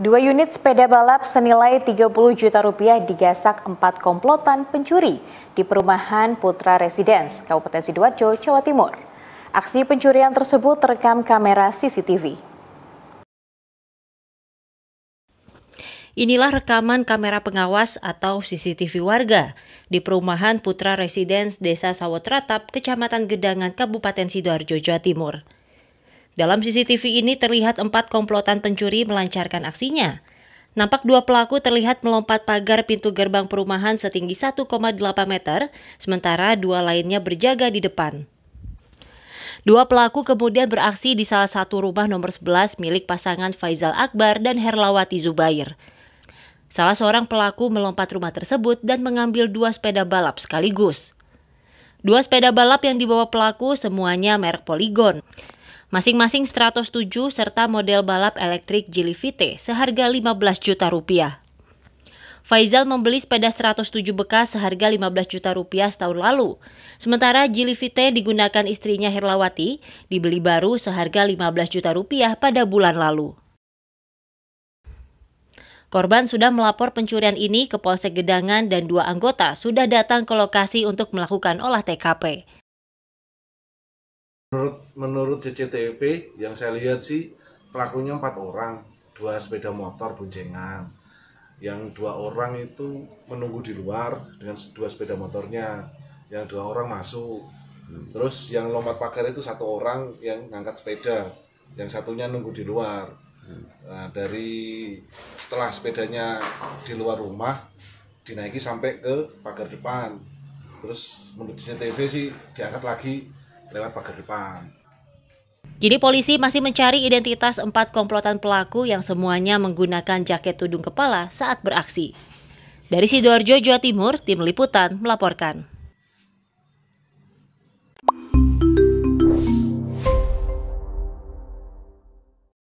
Dua unit sepeda balap senilai 30 juta rupiah digasak empat komplotan pencuri di perumahan Putra Residence, Kabupaten Sidoarjo, Jawa Timur. Aksi pencurian tersebut terekam kamera CCTV. Inilah rekaman kamera pengawas atau CCTV warga di perumahan Putra Residence Desa Sawotratap, Kecamatan Gedangan, Kabupaten Sidoarjo, Jawa Timur. Dalam CCTV ini terlihat empat komplotan pencuri melancarkan aksinya. Nampak dua pelaku terlihat melompat pagar pintu gerbang perumahan setinggi 1,8 meter, sementara dua lainnya berjaga di depan. Dua pelaku kemudian beraksi di salah satu rumah nomor 11 milik pasangan Faizal Akbar dan Herlawati Zubair. Salah seorang pelaku melompat rumah tersebut dan mengambil dua sepeda balap sekaligus. Dua sepeda balap yang dibawa pelaku semuanya merek Polygon masing-masing 107 serta model balap elektrik Gilivite seharga 15 juta rupiah. Faizal membeli sepeda 107 bekas seharga 15 juta rupiah setahun lalu. Sementara Vite digunakan istrinya Herlawati, dibeli baru seharga 15 juta rupiah pada bulan lalu. Korban sudah melapor pencurian ini ke Polsek Gedangan dan dua anggota sudah datang ke lokasi untuk melakukan olah TKP menurut menurut CCTV yang saya lihat sih pelakunya empat orang dua sepeda motor boncengan yang dua orang itu menunggu di luar dengan dua sepeda motornya yang dua orang masuk terus yang lompat pagar itu satu orang yang ngangkat sepeda yang satunya nunggu di luar nah, dari setelah sepedanya di luar rumah dinaiki sampai ke pagar depan terus menurut CCTV sih diangkat lagi lewat pagar depan. Jadi polisi masih mencari identitas empat komplotan pelaku yang semuanya menggunakan jaket tudung kepala saat beraksi. Dari Sidoarjo, Jawa Timur, Tim Liputan melaporkan.